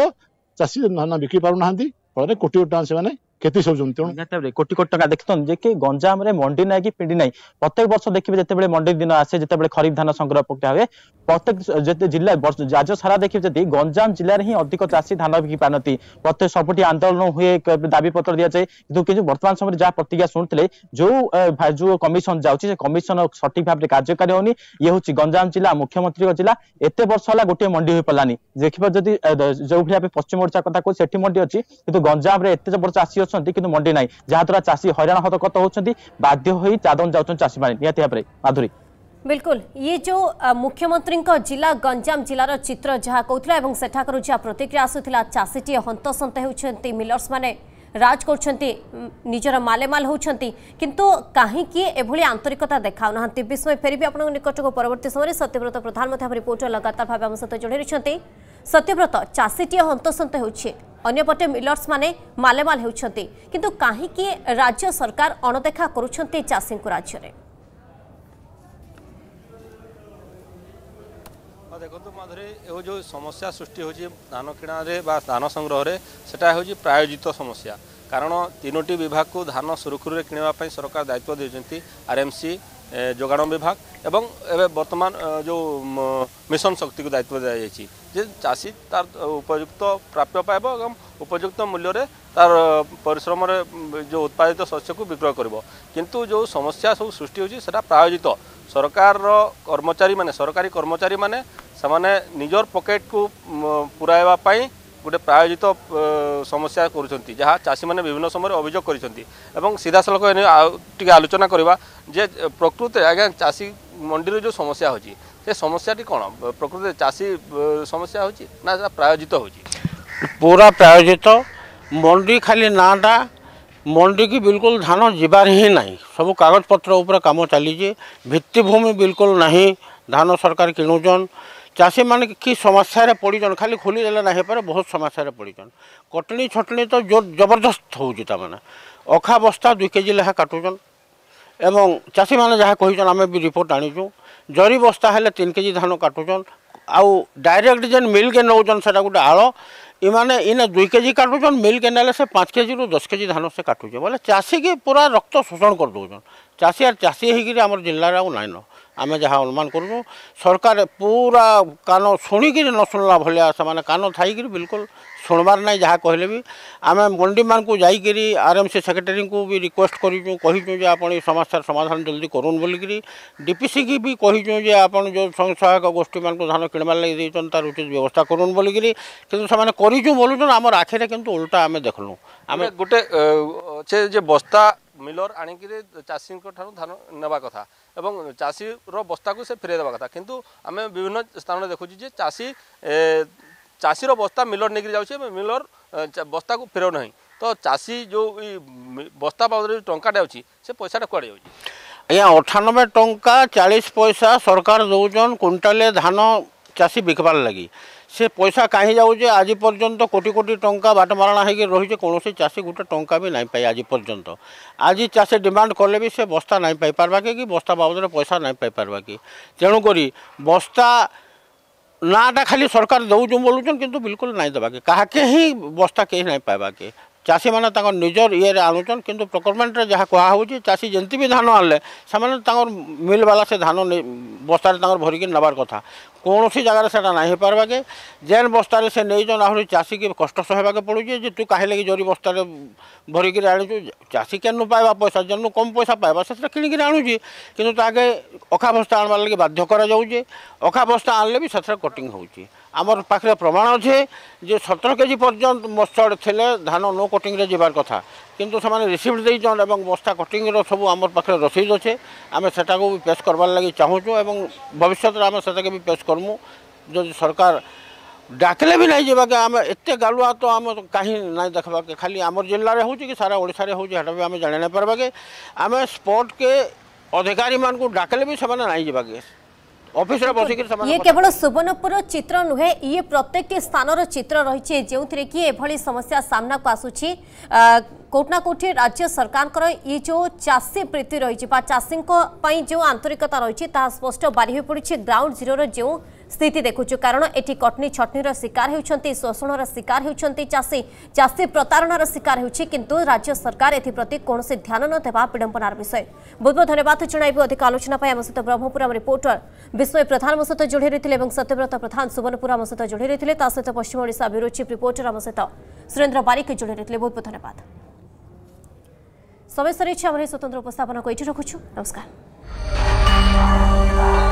ଚାଷୀ ଧାନ ବିକି ପାରୁନାହାନ୍ତି ଫଳରେ କୋଟି କୋଟି ଟଙ୍କା ସେମାନେ କେତେ ଶୋଉଛନ୍ତି ତେଣୁ ନିହାତି କୋଟି କୋଟି ଟଙ୍କା ଦେଖୁଛନ୍ତି ଯେ କି ଗଞ୍ଜାମରେ ମଣ୍ଡି ନାହିଁ କି ପିଣ୍ଡି ନାହିଁ ପ୍ରତ୍ୟେକ ବର୍ଷ ଦେଖିବେ ଯେତେବେଳେ ମଣ୍ଡି ଦିନ ଆସେ ଯେତେବେଳେ ଖରିଫ ଧାନ ସଂଗ୍ରହ ପ୍ରକ୍ରିୟା ହୁଏ ପ୍ରତ୍ୟେକ ଯେତେ ଜିଲ୍ଲା ରାଜ୍ୟ ସାରା ଦେଖିବେ ଯଦି ଗଞ୍ଜାମ ଜିଲ୍ଲାରେ ହିଁ ଅଧିକ ଚାଷୀ ଧାନ ବିକି ପାରନ୍ତି ପ୍ରତ୍ୟେକ ସବୁଠି ଆନ୍ଦୋଳନ ହୁଏ ଦାବିପତ୍ର ଦିଆଯାଏ କିନ୍ତୁ କିନ୍ତୁ ବର୍ତ୍ତମାନ ସମୟରେ ଯାହା ପ୍ରତିକ୍ରିୟା ଶୁଣୁଥିଲେ ଯୋଉ ଯୋଉ କମିଶନ ଯାଉଛି ସେ କମିଶନ ସଠିକ ଭାବରେ କାର୍ଯ୍ୟକାରୀ ହଉନି ଇଏ ହଉଛି ଗଞ୍ଜାମ ଜିଲ୍ଲା ମୁଖ୍ୟମନ୍ତ୍ରୀଙ୍କ ଜିଲ୍ଲା ଏତେ ବର୍ଷ ହେଲା ଗୋଟିଏ ମଣ୍ଡି ହୋଇପାରିଲାନି ଦେଖିବା ଯଦି ଯୋଉଭଳି ଭାବେ ପଶ୍ଚିମ ଓଡ଼ିଶା କଥା କହୁଛି ସେଠି ମଣ୍ଡି ଅଛି କିନ୍ତୁ ଗଞ୍ଜାମରେ ଏତେ ବର୍ଷ ଚାଷୀ ଅଛନ୍ତି କରୁଛନ୍ତି କିନ୍ତୁ ମଣ୍ଡି ନାହିଁ ଯାହାଦ୍ୱାରା ଚାଷୀ ହଇରାଣ ହତକତ ହେଉଛନ୍ତି ବାଧ୍ୟ ହୋଇ ଚାଦନ ଯାଉଛନ୍ତି बिल्कुल ये जो मुख्यमंत्री जिला गंजाम जिलार चित्र जहाँ कहला और सेठाकर जहाँ प्रतिक्रिया आसूला चाषीटी हंतसंत होती मिलर्स मैंने राज कर मालेमाल किंतु कहीं आंतरिकता देखा ना विस्मय फेर भी आपको निकट को परवर्त समय सत्यव्रत प्रधान रिपोर्टर लगातार भाव सहित जोड़ रही সত্যব্রত চাষীটিয়ে হন্তসন্ত হচ্ছে অন্যপটে মিলর্স মানে মালেমাল হচ্ছেন কিন্তু কাহিকি রাজ্য সরকার অণদেখা করছেন চাষী রাজ্যের দেখন্তু মাধুରୀ ଏ ଯେଉଁ ସମସ୍ୟା ସୃଷ୍ଟି ହେଉଛି ଧାନ କିଣାରେ ବା ଧାନ ସଂଗ୍ରହରେ ସେଟା ହେଉଛି ପ୍ରାୟୋଜିତ ସମସ୍ୟା କାରଣ ତିନୋଟି ବିଭାଗକୁ ଧାନ ସୁରୁଖୁରୁରେ କିଣିବା ପାଇଁ ସରକାର ଦାୟିତ୍ୱ ଦେଉଛନ୍ତି ଆର୍ଏମ୍ସି ଯୋଗାଣ ବିଭାଗ ଏବଂ ଏବେ ବର୍ତ୍ତମାନ ଯେଉଁ ମିଶନ ଶକ୍ତିକୁ ଦାୟିତ୍ୱ ଦିଆଯାଇଛି ଯେ ଚାଷୀ ତାର ଉପଯୁକ୍ତ ପ୍ରାପ୍ୟ ପାଇବ ଏବଂ ଉପଯୁକ୍ତ ମୂଲ୍ୟରେ ତାର ପରିଶ୍ରମରେ ଯେଉଁ ଉତ୍ପାଦିତ ଶସ୍ୟକୁ ବିକ୍ରୟ କରିବ କିନ୍ତୁ ଯେଉଁ ସମସ୍ୟା ସବୁ ସୃଷ୍ଟି ହେଉଛି ସେଟା ପ୍ରାୟୋଜିତ ସରକାରର କର୍ମଚାରୀମାନେ ସରକାରୀ କର୍ମଚାରୀମାନେ ସେମାନେ ନିଜର ପକେଟକୁ ପୁରାଇବା ପାଇଁ ଗୋଟେ ପ୍ରାୟୋଜିତ ସମସ୍ୟା କରୁଛନ୍ତି ଯାହା ଚାଷୀମାନେ ବିଭିନ୍ନ ସମୟରେ ଅଭିଯୋଗ କରିଛନ୍ତି ଏବଂ ସିଧାସଳଖ ଟିକେ ଆଲୋଚନା କରିବା ଯେ ପ୍ରକୃତରେ ଆଜ୍ଞା ଚାଷୀ ମଣ୍ଡିରୁ ଯେଉଁ ସମସ୍ୟା ହେଉଛି সে সমস্যাটি কোণ প্রকৃত চাষী সমস্যা হচ্ছে না প্রায়োজিত হচ্ছে পুরা প্রায়োজিত মন্ডি খালি নাটা মন্ডিকি বিলকুল ধান যাবার হি না সব কাগজপত্র উপরে কাম চালিছে ভিত্তিভূমি বিলকুল না ধান সরকার কিণুছন চাষী মানে কি সমস্যার পড়িছন খালি খুলি দেলে না হয়ে পারে বহু সমস্যার পড়িছন কটনি ছটনি তো জোর জবরদস্ত হচ্ছে তার মানে অখা বস্তা দুই কেজি লেখা কাটুছন এবং চাষী মানে যা কহিছন আমি বি রিপোর্ট আনিছু ଜରି ବସ୍ତା ହେଲେ ତିନି କେଜି ଧାନ କାଟୁଛନ୍ ଆଉ ଡାଇରେକ୍ଟ ଯେନ୍ ମିଲ୍କେ ନେଉଛନ୍ ସେଟା ଗୋଟେ ଆଳ ଏମାନେ ଇନେ ଦୁଇ କେଜି କାଟୁଛନ୍ ମିଲ୍କେ ନେଲେ ସେ ପାଞ୍ଚ କେଜିରୁ ଦଶ କେଜି ଧାନ ସେ କାଟୁଛେ ବୋଲେ ଚାଷୀକି ପୁରା ରକ୍ତ ଶୋଷଣ କରିଦେଉଛନ୍ ଚାଷୀ ଆର୍ ଚାଷୀ ହେଇକିରି ଆମର ଜିଲ୍ଲାରେ ଆଉ ନାଇଁନ ଆମେ ଯାହା ଅନୁମାନ କରୁଛୁ ସରକାର ପୁରା କାନ ଶୁଣିକିରି ନ ଶୁଣିଲା ଭଳିଆ ସେମାନେ କାନ ଥାଇକିରି ବିଲକୁଲ ଶୁଣବାର ନାହିଁ ଯାହା କହିଲେ ବି ଆମେ ମଣ୍ଡିମାନଙ୍କୁ ଯାଇକିରି ଆର୍ ଏମ୍ ସି ସେକ୍ରେଟେରୀଙ୍କୁ ବି ରିକ୍ୱେଷ୍ଟ କରିଛୁ କହିଛୁ ଯେ ଆପଣ ଏ ସମସ୍ୟାର ସମାଧାନ ଜଲ୍ଦି କରୁନ୍ ବୋଲିକିରି ଡିପିସିକି ବି କହିଛୁ ଯେ ଆପଣ ଯେଉଁ ସ୍ୱୟଂ ସହାୟକ ଗୋଷ୍ଠୀମାନଙ୍କୁ ଧାନ କିଣିବାର ଲାଗି ଦେଇଛନ୍ତି ତାର ଉଚିତ ବ୍ୟବସ୍ଥା କରୁନ୍ ବୋଲିକିରି କିନ୍ତୁ ସେମାନେ କରିଛୁ ବୋଲୁଛନ୍ ଆମର ଆଖିରେ କିନ୍ତୁ ଓଲଟା ଆମେ ଦେଖିଲୁ ଆମେ ଗୋଟେ ଯେ ବସ୍ତା ମିଲର ଆଣିକିରି ଚାଷୀଙ୍କ ଠାରୁ ଧାନ ନେବା କଥା ଏବଂ ଚାଷୀର ବସ୍ତାକୁ ସେ ଫେରାଇ ଦେବା କଥା କିନ୍ତୁ ଆମେ ବିଭିନ୍ନ ସ୍ଥାନରେ ଦେଖୁଛୁ ଯେ ଚାଷୀ ଚାଷୀର ବସ୍ତା ମିଲର ନେଇକିରି ଯାଉଛି ଏବଂ ମିଲର ବସ୍ତାକୁ ଫେରାଉ ନାହିଁ ତ ଚାଷୀ ଯେଉଁ ବସ୍ତା ବାବଦରେ ଯେଉଁ ଟଙ୍କାଟା ଅଛି ସେ ପଇସାଟା କୁଆଡ଼େ ଯାଉଛି ଆଜ୍ଞା ଅଠାନବେ ଟଙ୍କା ଚାଳିଶ ପଇସା ସରକାର ଦେଉଛନ୍ କୁଇଣ୍ଟାଲେ ଧାନ ଚାଷୀ ବିକବାର୍ ଲାଗି সে পয়সা কাহি যাচ্ছে আজ পর্যন্ত কোটি কোটি টঙ্কা বাটমারণা হয়ে রয়েছে কোণী চাষী গোটে টঙ্কা বি নাই পাই আজ পর্যন্ত আজ চাষী ডিমান্ড কলে বি সে বস্তা নাই পাই পারবা কি বস্তা বাবদরে পয়সা নাই পাই পারবা কি তেণুকরি বস্তা নাটা খালি সরকার দৌছন বলুছন কিন্তু বিলকুল নাই দেবাকে কাহাকে হি বস্তা কে নাই পাইবাকে চাষী মানে তাঁর নিজের ইয়ে আনুছন কিন্তু প্রকরমেন্টরে যা কুয়া হচ্ছে চাষী যেমতি বি ধান আনলে সে তাঁর মিলবালা সে ধান বস্তায় তাঁর ভরিকি নেবার কথা କୌଣସି ଜାଗାରେ ସେଇଟା ନାହିଁ ହେଇପାରବା କି ଯେନ୍ ବସ୍ତାରେ ସେ ନେଇଛନ୍ ଆହୁରି ଚାଷୀକି କଷ୍ଟ ସହେବାକେ ପଡ଼ୁଛି ଯେ ତୁ କାହିଁ ଲାଗି ଜରି ବସ୍ତାରେ ଭରିକିରି ଆଣୁଛୁ ଚାଷୀ କେନୁ ପାଇବା ପଇସା ଯେନୁ କମ୍ ପଇସା ପାଇବା ସେଥିରେ କିଣିକିରି ଆଣୁଛି କିନ୍ତୁ ତାହାକେ ଅଖା ବସ୍ତା ଆଣବାର୍ ଲାଗି ବାଧ୍ୟ କରାଯାଉଛି ଅଖା ବସ୍ତା ଆଣିଲେ ବି ସେଥିରେ କଟିଂ ହେଉଛି ଆମର ପାଖରେ ପ୍ରମାଣ ଅଛି ଯେ ସତର କେଜି ପର୍ଯ୍ୟନ୍ତ ମତ୍ସଡ଼ ଥିଲେ ଧାନ ନୋ କଟିଂରେ ଯିବାର କଥା কিন্তু সে রিসিপ্ট দিয়েছেন এবং বস্তা কটিংর সব আমার পাখে রসিদ অছে আমি সেটা পেশ করবার লাগে চাহুছু এবং ভবিষ্যতের আমি সেটাকে পেশ করমু যদি সরকার ডাকলে বি নাই যাবাকে আমি এত গালুয়া তো আমি কাহি না দেখবাকে খালি আমার জেলার হচ্ছে কি সারা ওড়শার হচ্ছে সেটা আমি জানি না পারবাকে আমি স্পটকে অধিকারী মানুষ ডাকলে বি সে না যাবাকে ये केवल सुवर्णपुर चित्र नुहे ये प्रत्येक स्थान चित्र रही छे जेउ कि एभली समस्या सामना को आसु कोटना कोठी राज्य सरकार कर ये जो चासी प्रीति रही चासी को पई जो आंतरिकता रही स्पष्ट बारी हो पड़ी ग्राउंड जीरो रो जेउ स्थिति देखुचु कारण एटी कटनी छटनी शिकार होती शोषण शिकार होती चाषी चाषी प्रतारणार शिकार किंतु राज्य सरकार एप्रति कौन ध्यान नदेबा विडंबनार विषय बहुत बहुत धन्यवाद जन अधिक आलोचना सहित ब्रह्मपुरम रिपोर्टर বিষয় প্রধানmosta জুড়ে রইল এবং সত্যব্রত প্রধান সুবনপুর amosta জুড়ে রইল তা সাথে পশ্চিম ওড়িশা বিরোচি রিপোর্টার amosta सुरेंद्र बारिक जुड़े রইল বহুত ধন্যবাদ সব এসরি ছ আমি स्वतंत्र उपस्थितনা কই ちょ রাখুছো নমস্কার